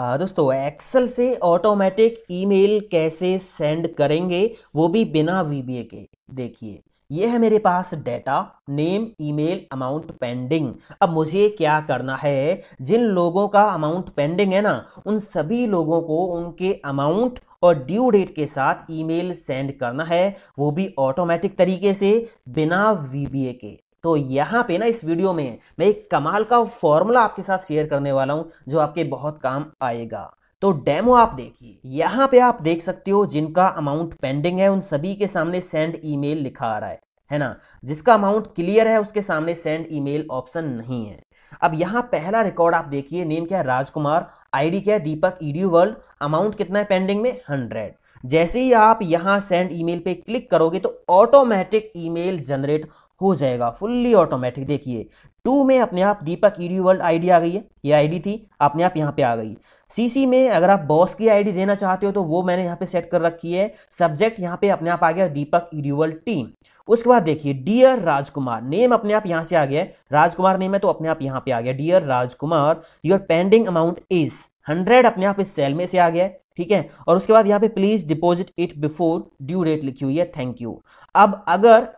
दोस्तों एक्सेल से automatic email कैसे सेंड करेंगे वो भी बिना वीबीए के देखिए ये है मेरे पास data name email amount pending अब मुझे क्या करना है जिन लोगों का अमाउंट पेंडिंग है ना उन सभी लोगों को उनके अमाउंट और ड्यू डेट के साथ ईमेल सेंड करना है वो भी ऑटोमेटिक तरीके से बिना वीबीए के तो यहाँ पे ना इस वीडियो में मैं एक कमाल का फॉर्मूला आपके साथ शेयर करने वाला हूँ जो आपके बहुत काम आएगा तो डेमो आप देखिए यहाँ पे आप देख सकते हो जिनका अमाउंट पेंडिंग है उन सभी के सामने सेंड ईमेल लिखा आ रहा है है ना जिसका अमाउंट क्लियर है उसके सामने सेंड ईमेल ऑप्शन नहीं है अब यहाँ पहला रिकॉर्ड आप देखिए नेम क्या है राजकुमार आईडी क्या है Deepak ED e world amount कितना है पेंडिंग में हंड्रेड जैसे ही आप यहाँ सेंड ईमेल पे क्लिक करोगे तो ऑटोमेटिक ईमेल जनरेट हो जाएगा फुल्ली ऑटोमेटिक देखिए टू में अपने आप दीपक ईडी वर्ल्ड आईडी आ गई है ये आईडी थी अपने आप यहाँ पे आ गई सीसी में अगर आप बॉस की आईडी देना चाहते हो तो वो मैंने यहाँ पे सेट कर रखी है सब्जेक्ट यहाँ पे अपने आप आ गया दीपक ईडी वर्ल्ड टीम उसके बाद देखिए डियर राजकुमार नेम अपने आप यहाँ से आ गया है राजकुमार नेम है तो अपने आप यहाँ पे आ गया dear Rajkumar your pending amount is hundred अपने आप इस सेल में से आ गया है ठीक है और उसके बाद यहाँ पे please deposit it before due date लिखी हुई है थैंक यू अब अगर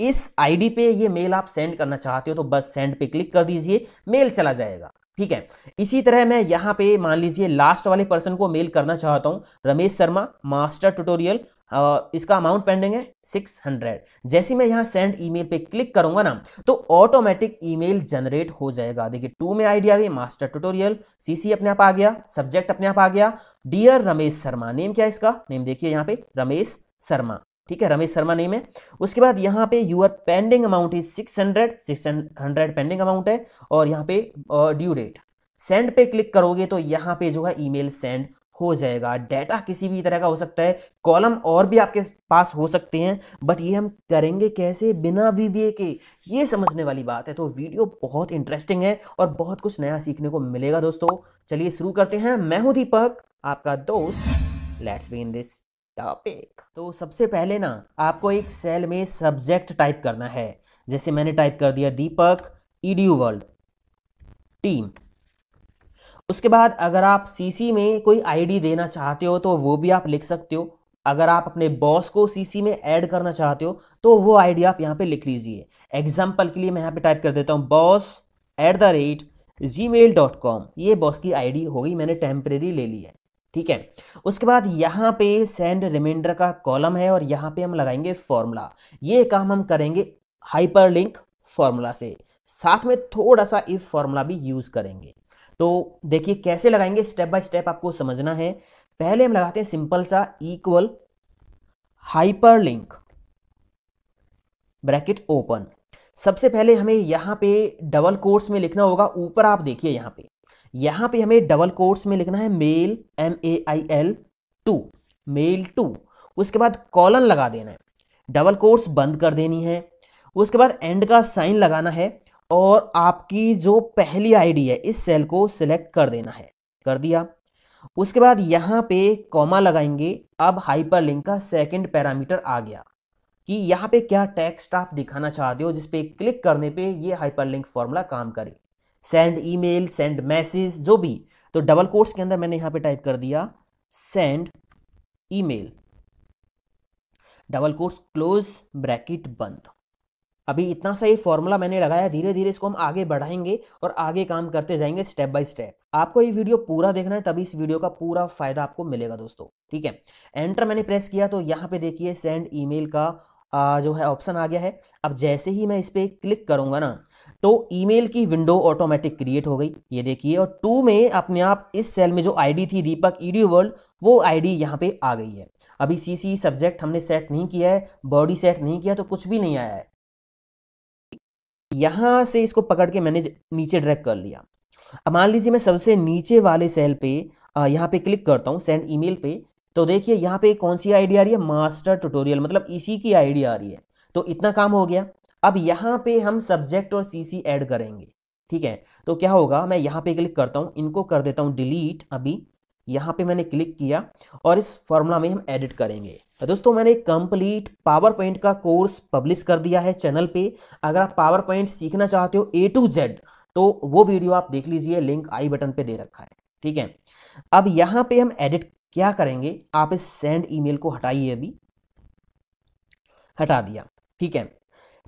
इस आईडी पे ये मेल आप सेंड करना चाहते हो तो बस सेंड पे क्लिक कर दीजिए मेल चला जाएगा ठीक है इसी तरह मैं यहाँ पे मान लीजिए लास्ट वाले पर्सन को मेल करना चाहता हूँ रमेश शर्मा मास्टर ट्यूटोरियल इसका अमाउंट पेंडिंग है सिक्स हंड्रेड जैसे मैं यहाँ सेंड ईमेल पे क्लिक करूंगा ना तो ऑटोमेटिक ईमेल जनरेट हो जाएगा देखिए टू में आईडी आ गई मास्टर ट्यूटोरियल सीसी अपने आप आ गया सब्जेक्ट अपने आप आ गया डियर रमेश शर्मा नेम क्या इसका नेम देखिए यहाँ पे रमेश शर्मा ठीक है रमेश शर्मा नेम है उसके बाद यहाँ पे your pending amount is six hundred six hundred pending amount है और यहाँ पे ड्यू डेट सेंड पे क्लिक करोगे तो यहाँ पे जो है ईमेल सेंड हो जाएगा डेटा किसी भी तरह का हो सकता है कॉलम और भी आपके पास हो सकते हैं बट ये हम करेंगे कैसे बिना वीबीए के ये समझने वाली बात है तो वीडियो बहुत इंटरेस्टिंग है और बहुत कुछ नया सीखने को मिलेगा दोस्तों चलिए शुरू करते हैं मैं हूं दीपक आपका दोस्त let's begin this topic तो सबसे पहले ना आपको एक सेल में सब्जेक्ट टाइप करना है जैसे मैंने टाइप कर दिया दीपक ईडी वर्ल्ड टीम उसके बाद अगर आप सीसी में कोई आईडी देना चाहते हो तो वो भी आप लिख सकते हो अगर आप अपने बॉस को सीसी में ऐड करना चाहते हो तो वो आईडी आप यहाँ पे लिख लीजिए एग्जाम्पल के लिए मैं यहाँ पे टाइप कर देता हूँ boss at the rate Gmail dot com ये बॉस की आईडी होगी मैंने टेम्परेरी ले ली है ठीक है उसके बाद यहाँ पे सेंड रिमाइंडर का कॉलम है और यहाँ पे हम लगाएंगे फॉर्मूला ये काम हम करेंगे हाइपरलिंक फॉर्मूला से साथ में थोड़ा सा इफ फॉर्मूला भी यूज़ करेंगे तो देखिए कैसे लगाएंगे स्टेप बाय स्टेप आपको समझना है पहले हम लगाते हैं सिंपल सा इक्वल हाइपरलिंक ब्रैकेट ओपन सबसे पहले हमें यहाँ पे डबल कोर्स में लिखना होगा ऊपर आप देखिए यहाँ पे यहाँ पे हमें डबल कोर्स में लिखना है mail M A I L to mail to उसके बाद कॉलन लगा देना है डबल कोर्स बंद कर देनी है उसके बाद एंड का साइन लगाना है और आपकी जो पहली आईडी है इस सेल को सिलेक्ट कर देना है कर दिया उसके बाद यहाँ पे कॉमा लगाएंगे अब हाइपर लिंक का सेकंड पैरामीटर आ गया कि यहाँ पे क्या टेक्स्ट आप दिखाना चाहते हो जिसपे क्लिक करने पे ये हाइपरलिंक फॉर्मूला काम करे send email send message जो भी तो डबल कोर्स के अंदर मैंने यहां पे टाइप कर दिया send email double course close bracket बंद अभी इतना सा ये फॉर्मूला मैंने लगाया धीरे धीरे इसको हम आगे बढ़ाएंगे और आगे काम करते जाएंगे स्टेप बाय स्टेप आपको ये वीडियो पूरा देखना है तभी इस वीडियो का पूरा फायदा आपको मिलेगा दोस्तों ठीक है एंटर मैंने प्रेस किया तो यहाँ पे देखिए सेंड ईमेल का आ, जो है ऑप्शन आ गया है अब जैसे ही मैं इस पर क्लिक करूँगा ना तो ईमेल की विंडो ऑटोमेटिक क्रिएट हो गई ये देखिए और टू में अपने आप इस सेल में जो आईडी थी दीपक ईडी वर्ल्ड वो आईडी डी यहाँ पर आ गई है अभी सीसी सब्जेक्ट हमने सेट नहीं किया है बॉडी सेट नहीं किया तो कुछ भी नहीं आया है यहाँ से इसको पकड़ के मैंने नीचे ड्रैग कर लिया अब मान लीजिए मैं सबसे नीचे वाले सेल पे यहाँ पे क्लिक करता हूँ सेंड ईमेल पे तो देखिए यहाँ पे कौन सी आइडिया आ रही है मास्टर ट्यूटोरियल मतलब इसी की आइडिया आ रही है तो इतना काम हो गया अब यहाँ पे हम सब्जेक्ट और सीसी ऐड करेंगे ठीक है तो क्या होगा मैं यहाँ पे क्लिक करता हूँ इनको कर देता हूँ डिलीट अभी यहाँ पे मैंने क्लिक किया और इस फॉर्मूला में हम एडिट करेंगे तो दोस्तों मैंने कंप्लीट पावर पॉइंट का कोर्स पब्लिश कर दिया है चैनल पे अगर आप पावर पॉइंट सीखना चाहते हो ए टू जेड तो वो वीडियो आप देख लीजिए लिंक आई बटन पे दे रखा है ठीक है अब यहाँ पे हम एडिट क्या करेंगे आप इस सेंड ईमेल को हटाइए अभी हटा दिया ठीक है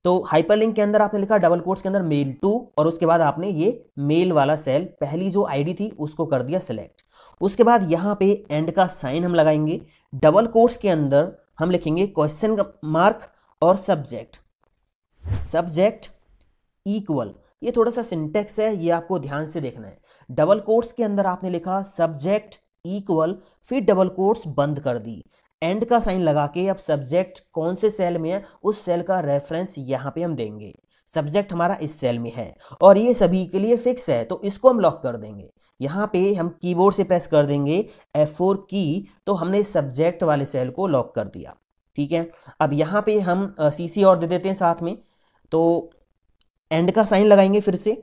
तो हाइपरलिंक के अंदर आपने लिखा डबल कोर्स के अंदर मेल टू और उसके बाद आपने ये मेल वाला सेल पहली जो आईडी थी उसको कर दिया सिलेक्ट उसके बाद यहाँ पे एंड का साइन हम लगाएंगे डबल कोर्स के अंदर हम लिखेंगे क्वेश्चन मार्क और सब्जेक्ट सब्जेक्ट इक्वल ये थोड़ा सा सिंटेक्स है ये आपको ध्यान से देखना है डबल कोर्स के अंदर आपने लिखा सब्जेक्ट इक्वल फिर डबल कोट्स बंद कर दी एंड का साइन लगा के अब सब्जेक्ट कौन से सेल में है उस सेल का रेफरेंस यहाँ पे हम देंगे सब्जेक्ट हमारा इस सेल में है और ये सभी के लिए फिक्स है तो इसको हम लॉक कर देंगे यहाँ पे हम कीबोर्ड से प्रेस कर देंगे F4 की तो हमने सब्जेक्ट वाले सेल को लॉक कर दिया ठीक है अब यहाँ पे हम सीसी और दे देते हैं साथ में तो एंड का साइन लगाएंगे फिर से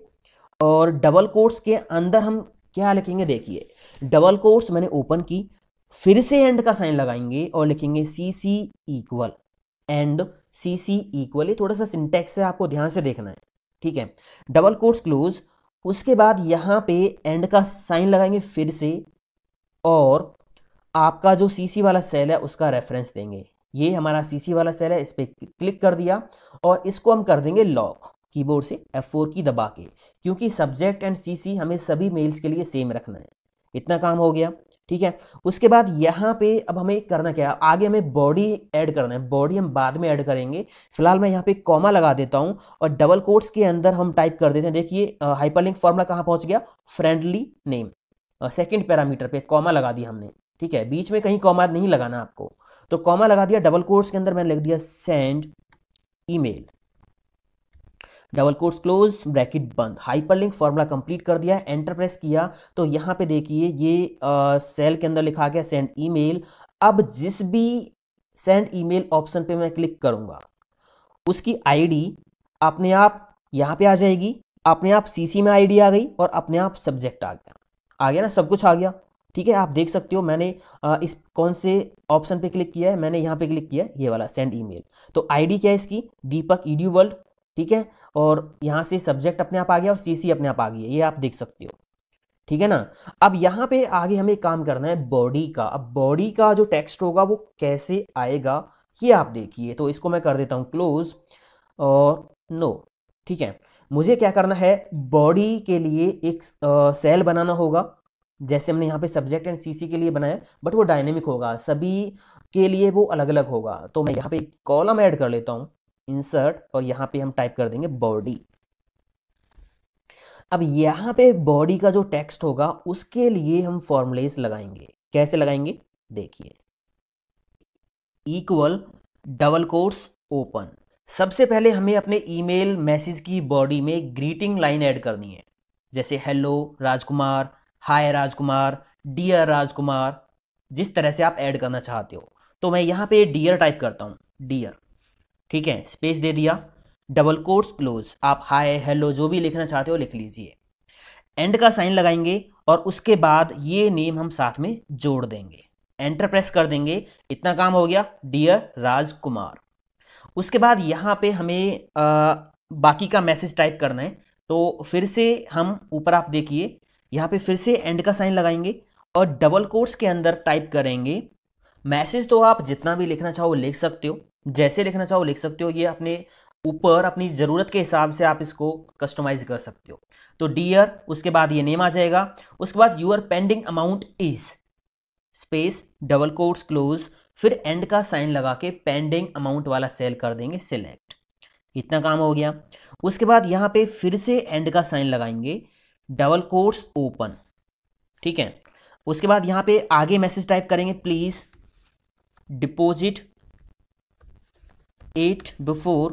और डबल कोर्ट्स के अंदर हम क्या लिखेंगे देखिए डबल कोर्स मैंने ओपन की फिर से एंड का साइन लगाएंगे और लिखेंगे C C equal and C C equal ये थोड़ा सा सिंटेक्स है आपको ध्यान से देखना है ठीक है डबल कोर्स क्लोज उसके बाद यहाँ पे एंड का साइन लगाएंगे फिर से और आपका जो सी वाला सेल है उसका रेफरेंस देंगे ये हमारा सी वाला सेल है इस पर क्लिक कर दिया और इसको हम कर देंगे लॉक कीबोर्ड से F4 की दबा के क्योंकि सब्जेक्ट एंड सी हमें सभी मेल्स के लिए सेम रखना है इतना काम हो गया ठीक है उसके बाद यहाँ पे अब हमें करना क्या है आगे हमें बॉडी ऐड करना है बॉडी हम बाद में ऐड करेंगे फिलहाल मैं यहाँ पे कॉमा लगा देता हूँ और डबल कोट्स के अंदर हम टाइप कर देते हैं देखिए हाइपरलिंक फॉर्मूला कहाँ पहुँच गया फ्रेंडली नेम सेकेंड पैरामीटर पे कॉमा लगा दिया हमने ठीक है बीच में कहीं कॉमा नहीं लगाना आपको तो कॉमा लगा दिया डबल कोर्स के अंदर मैंने लिख दिया send email double course close bracket बंद हाइपरलिंक फॉर्मूला कंप्लीट कर दिया एंटर प्रेस किया तो यहाँ पे देखिए ये सेल के अंदर लिखा गया सेंड ईमेल अब जिस भी सेंड ईमेल ऑप्शन पे मैं क्लिक करूँगा उसकी आईडी अपने आप यहाँ पे आ जाएगी अपने आप सीसी में आईडी आ गई और अपने आप सब्जेक्ट आ गया आ गया ना सब कुछ आ गया ठीक है आप देख सकते हो मैंने इस कौन से ऑप्शन पे क्लिक किया है मैंने यहाँ पे क्लिक किया है ये वाला सेंड ईमेल तो आईडी क्या है इसकी दीपक ईडी वर्ल्ड ठीक है और यहाँ से सब्जेक्ट अपने आप आ गया और सी सी अपने आप आ गया ये आप देख सकते हो ठीक है ना अब यहाँ पे आगे हमें काम करना है बॉडी का अब बॉडी का जो टेक्स्ट होगा वो कैसे आएगा ये आप देखिए तो इसको मैं कर देता हूँ क्लोज और नो ठीक है मुझे क्या करना है बॉडी के लिए एक सेल बनाना होगा जैसे हमने यहाँ पे सब्जेक्ट एंड सीसी के लिए बनाया बट वो डायनेमिक होगा सभी के लिए वो अलग अलग होगा तो मैं यहाँ पे कॉलम ऐड कर लेता हूँ इंसर्ट और यहां पे हम टाइप कर देंगे बॉडी अब यहां पे बॉडी का जो टेक्स्ट होगा उसके लिए हम फॉर्मुलेस लगाएंगे कैसे लगाएंगे देखिए इक्वल डबल कोर्स ओपन सबसे पहले हमें अपने ईमेल मैसेज की बॉडी में ग्रीटिंग लाइन ऐड करनी है जैसे हेलो राजकुमार हाय राजकुमार डियर राजकुमार जिस तरह से आप ऐड करना चाहते हो तो मैं यहाँ पे डियर टाइप करता हूँ डियर ठीक है स्पेस दे दिया डबल कोर्स क्लोज आप हाय हेलो जो भी लिखना चाहते हो लिख लीजिए एंड का साइन लगाएंगे और उसके बाद ये नेम हम साथ में जोड़ देंगे एंटर प्रेस कर देंगे इतना काम हो गया डियर राजकुमार उसके बाद यहाँ पे हमें आ, बाकी का मैसेज टाइप करना है तो फिर से हम ऊपर आप देखिए यहाँ पे फिर से एंड का साइन लगाएंगे और डबल कोर्स के अंदर टाइप करेंगे मैसेज तो आप जितना भी लिखना चाहो लिख सकते हो जैसे लिखना चाहो लिख सकते हो ये अपने ऊपर अपनी ज़रूरत के हिसाब से आप इसको कस्टमाइज कर सकते हो तो डियर उसके बाद ये नेम आ जाएगा उसके बाद your pending amount is space double quotes close फिर एंड का साइन लगा के पेंडिंग अमाउंट वाला सेल कर देंगे सिलेक्ट इतना काम हो गया उसके बाद यहाँ पे फिर से एंड का साइन लगाएंगे डबल कोर्स ओपन ठीक है उसके बाद यहाँ पे आगे मैसेज टाइप करेंगे प्लीज़ डिपॉजिट एट बिफोर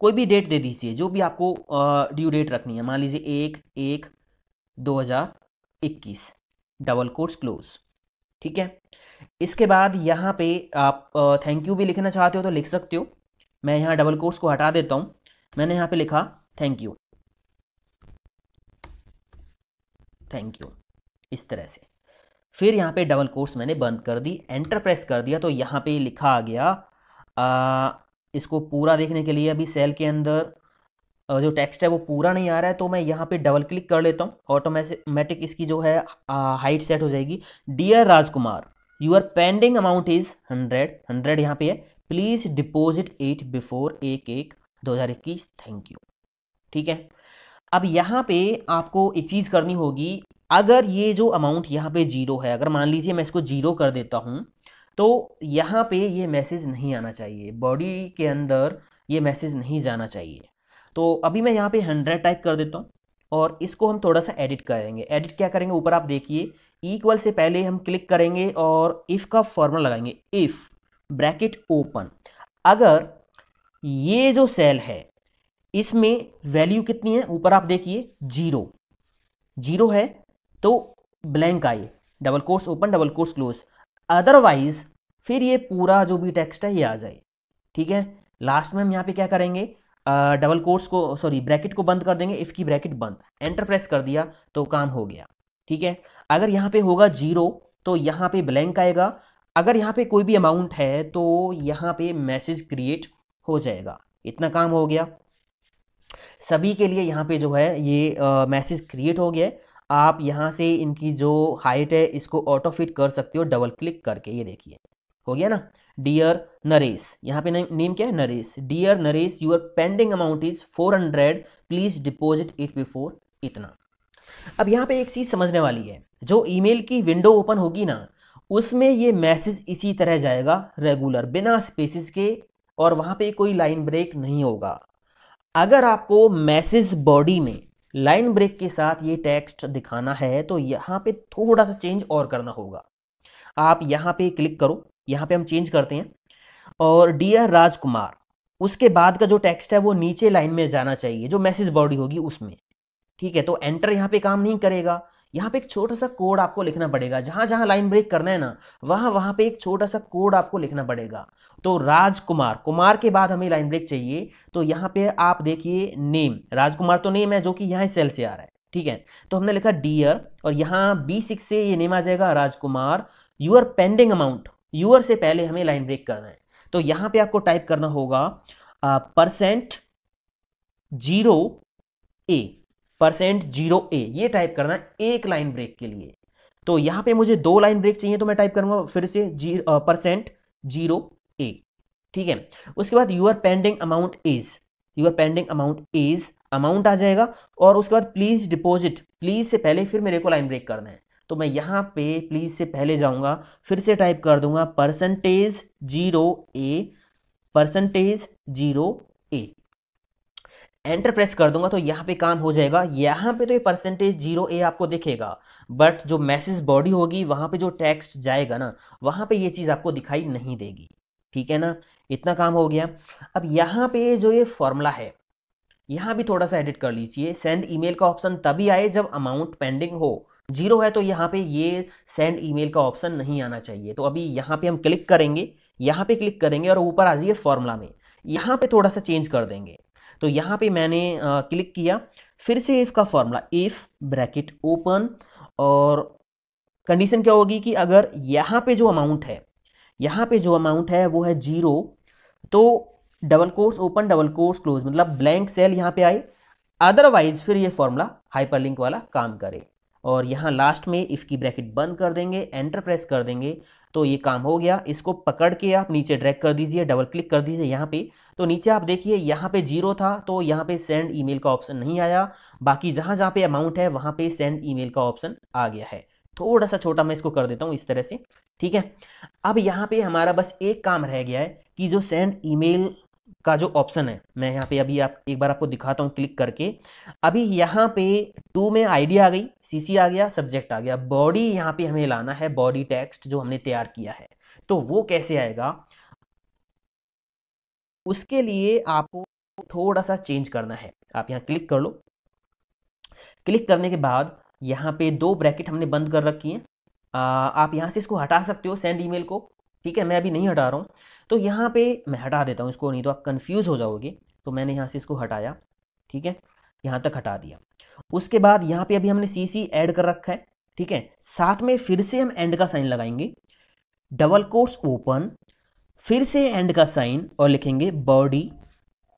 कोई भी डेट दे दीजिए जो भी आपको ड्यू डेट रखनी है मान लीजिए एक एक दो हज़ार इक्कीस डबल कोर्स क्लोज ठीक है इसके बाद यहाँ पे आप थैंक यू भी लिखना चाहते हो तो लिख सकते हो मैं यहाँ डबल कोर्स को हटा देता हूँ मैंने यहाँ पे लिखा थैंक यू थैंक यू इस तरह से फिर यहाँ पे डबल कोर्स मैंने बंद कर दी एंटर प्रेस कर दिया तो यहाँ पे लिखा आ गया आ, इसको पूरा देखने के लिए अभी सेल के अंदर जो टेक्स्ट है वो पूरा नहीं आ रहा है तो मैं यहाँ पे डबल क्लिक कर लेता हूँ ऑटोमेटिक इसकी जो है हाइट सेट हो जाएगी dear Rajkumar your pending amount is hundred hundred यहाँ पे है प्लीज़ डिपोजिट एट बिफोर एक एक दो हज़ार इक्कीस थैंक यू ठीक है अब यहाँ पे आपको एक चीज़ करनी होगी अगर ये जो अमाउंट यहाँ पे जीरो है अगर मान लीजिए मैं इसको जीरो कर देता हूँ तो यहाँ पे ये मैसेज नहीं आना चाहिए बॉडी के अंदर ये मैसेज नहीं जाना चाहिए तो अभी मैं यहाँ पे हंड्रेड टाइप कर देता हूँ और इसको हम थोड़ा सा एडिट करेंगे एडिट क्या करेंगे ऊपर आप देखिए इक्वल से पहले हम क्लिक करेंगे और इफ़ का फॉर्मूला लगाएंगे इफ़ ब्रैकेट ओपन अगर ये जो सेल है इसमें वैल्यू कितनी है ऊपर आप देखिए जीरो जीरो है तो ब्लैंक आए double course open double course close otherwise फिर ये पूरा जो भी टेक्स्ट है ये आ जाए ठीक है लास्ट में हम यहाँ पे क्या करेंगे डबल कोर्स को सॉरी ब्रैकेट को बंद कर देंगे इफ़ की ब्रैकेट बंद एंटर प्रेस कर दिया तो काम हो गया ठीक है अगर यहाँ पे होगा जीरो तो यहाँ पे ब्लैंक आएगा अगर यहाँ पे कोई भी अमाउंट है तो यहाँ पे मैसेज क्रिएट हो जाएगा इतना काम हो गया सभी के लिए यहाँ पे जो है ये मैसेज क्रिएट हो गया है आप यहाँ से इनकी जो हाइट है इसको ऑटो फिट कर सकते हो डबल क्लिक करके ये देखिए हो गया ना डियर नरेश यहाँ पे नेम क्या है Naresh dear Naresh your pending amount is four hundred please deposit it before इतना अब यहाँ पे एक चीज़ समझने वाली है जो ईमेल की विंडो ओपन होगी ना उसमें ये मैसेज इसी तरह जाएगा रेगुलर बिना स्पेसिस के और वहाँ पे कोई लाइन ब्रेक नहीं होगा अगर आपको मैसेज बॉडी में लाइन ब्रेक के साथ ये टेक्स्ट दिखाना है तो यहाँ पे थोड़ा सा चेंज और करना होगा आप यहाँ पे क्लिक करो यहाँ पे हम चेंज करते हैं और डियर राजकुमार उसके बाद का जो टेक्स्ट है वो नीचे लाइन में जाना चाहिए जो मैसेज बॉडी होगी उसमें ठीक है तो एंटर यहाँ पे काम नहीं करेगा यहाँ पे एक छोटा सा कोड आपको लिखना पड़ेगा जहां जहां लाइन ब्रेक करना है ना वहां वहां पे एक छोटा सा कोड आपको लिखना पड़ेगा तो राजकुमार कुमार के बाद हमें लाइन ब्रेक चाहिए तो यहाँ पे आप देखिए नेम राजकुमार तो नेम है जो कि यहाँ सेल से आ रहा है ठीक है तो हमने लिखा डियर और यहाँ बी सिक्स से ये नेम आ जाएगा Rajkumar your pending amount your से पहले हमें लाइन ब्रेक करना है तो यहाँ पे आपको टाइप करना होगा percent zero A percent zero A ये टाइप करना एक लाइन ब्रेक के लिए तो यहाँ पे मुझे दो लाइन ब्रेक चाहिए तो मैं टाइप करूँगा फिर से जीरो परसेंट जीरो ए ठीक है उसके बाद your pending amount is your pending amount is amount आ जाएगा और उसके बाद प्लीज डिपोजिट प्लीज से पहले फिर मेरे को लाइन ब्रेक करना है तो मैं यहाँ पे प्लीज से पहले जाऊँगा फिर से टाइप कर दूंगा percentage zero A percentage zero A enter press कर दूंगा तो यहाँ पे काम हो जाएगा यहाँ पे तो ये परसेंटेज जीरो ए आपको दिखेगा बट जो मैसेज बॉडी होगी वहाँ पे जो टेक्स्ट जाएगा ना वहाँ पे ये चीज़ आपको दिखाई नहीं देगी ठीक है ना इतना काम हो गया अब यहाँ पे जो ये फॉर्मूला है यहाँ भी थोड़ा सा एडिट कर लीजिए सेंड ई का ऑप्शन तभी आए जब अमाउंट पेंडिंग हो जीरो है तो यहाँ पे ये सेंड ईमेल का ऑप्शन नहीं आना चाहिए तो अभी यहाँ पे हम क्लिक करेंगे यहाँ पे क्लिक करेंगे और ऊपर आ जाइए फॉर्मूला में यहाँ पे थोड़ा सा चेंज कर देंगे तो यहाँ पे मैंने क्लिक किया फिर से इफ़ का फॉर्मूला इफ़ ब्रैकेट ओपन और कंडीशन क्या होगी कि अगर यहाँ पे जो अमाउंट है यहाँ पे जो अमाउंट है वो है जीरो तो double course open double course close मतलब ब्लैंक सेल यहाँ पे आए अदरवाइज फिर ये फॉर्मूला हाइपरलिंक वाला काम करे और यहाँ लास्ट में इसकी ब्रैकेट बंद कर देंगे एंटर प्रेस कर देंगे तो ये काम हो गया इसको पकड़ के आप नीचे ड्रैग कर दीजिए डबल क्लिक कर दीजिए यहाँ पे तो नीचे आप देखिए यहाँ पे जीरो था तो यहाँ पे सेंड ईमेल का ऑप्शन नहीं आया बाकी जहाँ जहाँ पे अमाउंट है वहाँ पे सेंड ईमेल का ऑप्शन आ गया है थोड़ा सा छोटा मैं इसको कर देता हूँ इस तरह से ठीक है अब यहाँ पे हमारा बस एक काम रह गया है कि जो सेंड ईमेल का जो ऑप्शन है मैं यहाँ पे अभी आप एक बार आपको दिखाता हूँ क्लिक करके अभी यहाँ पे टू में आइडिया आ गई सीसी आ गया सब्जेक्ट आ गया बॉडी यहाँ पे हमें लाना है बॉडी टेक्स्ट जो हमने तैयार किया है तो वो कैसे आएगा उसके लिए आपको थोड़ा सा चेंज करना है आप यहाँ क्लिक कर लो क्लिक करने के बाद यहाँ पे दो ब्रैकेट हमने बंद कर रखी है आप यहाँ से इसको हटा सकते हो सेंड ईमेल को ठीक है मैं अभी नहीं हटा रहा हूँ तो यहाँ पे मैं हटा देता हूँ इसको नहीं तो आप कन्फ्यूज़ हो जाओगे तो मैंने यहाँ से इसको हटाया ठीक है यहाँ तक हटा दिया उसके बाद यहाँ पे अभी हमने सी सी ऐड कर रखा है ठीक है साथ में फिर से हम एंड का साइन लगाएंगे डबल कोर्स ओपन फिर से एंड का साइन और लिखेंगे body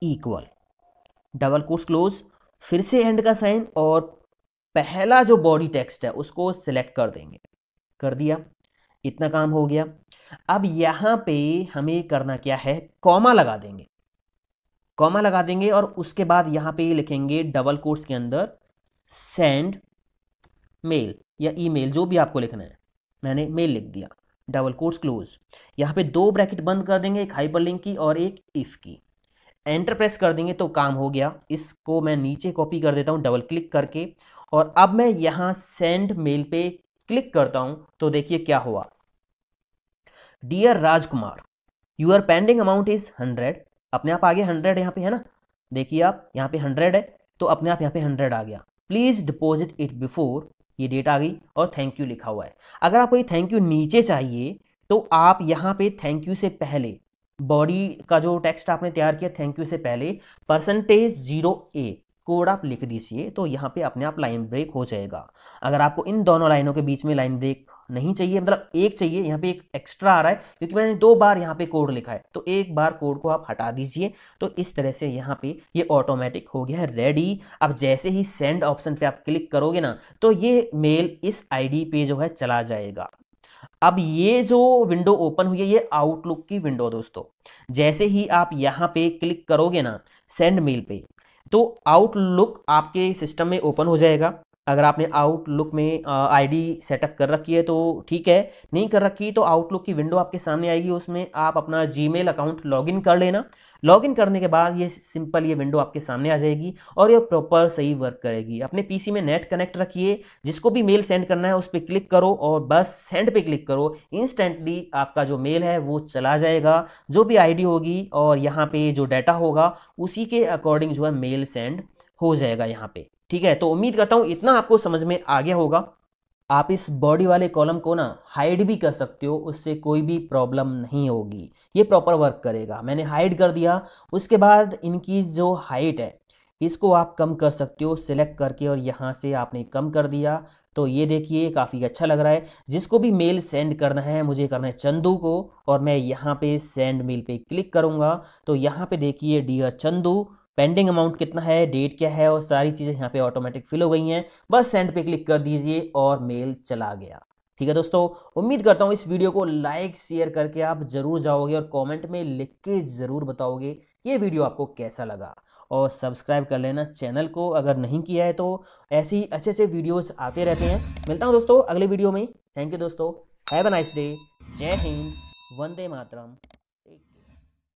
equal double course close फिर से एंड का साइन और पहला जो बॉडी टेक्स्ट है उसको सिलेक्ट कर देंगे कर दिया इतना काम हो गया अब यहाँ पे हमें करना क्या है कॉमा लगा देंगे कॉमा लगा देंगे और उसके बाद यहाँ पे लिखेंगे डबल कोर्स के अंदर सेंड मेल या ईमेल जो भी आपको लिखना है मैंने मेल लिख दिया डबल कोर्स क्लोज यहाँ पे दो ब्रैकेट बंद कर देंगे एक हाइपर लिंक की और एक इफ की एंटर प्रेस कर देंगे तो काम हो गया इसको मैं नीचे कॉपी कर देता हूँ डबल क्लिक करके और अब मैं यहाँ सेंड मेल पे क्लिक करता हूँ तो देखिए क्या हुआ dear Rajkumar your pending amount is hundred अपने आप आगे हंड्रेड यहाँ पे है ना देखिए आप यहाँ पे हंड्रेड है तो अपने आप यहाँ पे हंड्रेड आ गया प्लीज़ डिपोजिट इट बिफोर ये डेट आ गई और थैंक यू लिखा हुआ है अगर आपको ये थैंक यू नीचे चाहिए तो आप यहाँ पे थैंक यू से पहले बॉडी का जो टेक्स्ट आपने तैयार किया थैंक यू से पहले परसेंटेज जीरो ए कोड आप लिख दीजिए तो यहाँ पे अपने आप लाइन ब्रेक हो जाएगा अगर आपको इन दोनों लाइनों के बीच में लाइन ब्रेक नहीं चाहिए मतलब एक चाहिए यहाँ पे एक एक्स्ट्रा आ रहा है क्योंकि मैंने दो बार यहाँ पे कोड लिखा है तो एक बार कोड को आप हटा दीजिए तो इस तरह से यहाँ पे ये ऑटोमेटिक हो गया है रेडी अब जैसे ही सेंड ऑप्शन पे आप क्लिक करोगे ना तो ये मेल इस आईडी पे जो है चला जाएगा अब ये जो विंडो ओपन हुई है ये आउटलुक की विंडो दोस्तों जैसे ही आप यहाँ पे क्लिक करोगे ना सेंड मेल पे तो आउटलुक आपके सिस्टम में ओपन हो जाएगा अगर आपने आउटलुक में आईडी सेटअप कर रखी है तो ठीक है नहीं कर रखी तो आउटलुक की विंडो आपके सामने आएगी उसमें आप अपना जीमेल अकाउंट लॉगिन कर लेना लॉगिन करने के बाद ये सिंपल ये विंडो आपके सामने आ जाएगी और ये प्रॉपर सही वर्क करेगी अपने पीसी में नेट कनेक्ट रखिए जिसको भी मेल सेंड करना है उस पर क्लिक करो और बस सेंड पे क्लिक करो इंस्टेंटली आपका जो मेल है वो चला जाएगा जो भी आई होगी और यहाँ पर जो डाटा होगा उसी के अकॉर्डिंग जो है मेल सेंड हो जाएगा यहाँ पे ठीक है तो उम्मीद करता हूँ इतना आपको समझ में आ गया होगा आप इस बॉडी वाले कॉलम को ना हाइड भी कर सकते हो उससे कोई भी प्रॉब्लम नहीं होगी ये प्रॉपर वर्क करेगा मैंने हाइड कर दिया उसके बाद इनकी जो हाइट है इसको आप कम कर सकते हो सिलेक्ट करके और यहाँ से आपने कम कर दिया तो ये देखिए काफ़ी अच्छा लग रहा है जिसको भी मेल सेंड करना है मुझे करना है चंदू को और मैं यहाँ पे सेंड मेल पे क्लिक करूँगा तो यहाँ पे देखिए डियर चंदू पेंडिंग अमाउंट कितना है डेट क्या है और सारी चीज़ें यहाँ पे ऑटोमेटिक फिल हो गई हैं बस सेंड पे क्लिक कर दीजिए और मेल चला गया ठीक है दोस्तों उम्मीद करता हूँ इस वीडियो को लाइक शेयर करके आप जरूर जाओगे और कमेंट में लिख के ज़रूर बताओगे ये वीडियो आपको कैसा लगा और सब्सक्राइब कर लेना चैनल को अगर नहीं किया है तो ऐसे ही अच्छे अच्छे वीडियोज़ आते रहते हैं मिलता हूँ दोस्तों अगले वीडियो में थैंक यू दोस्तों हैव अ नाइस डे जय हिंद वंदे मातरम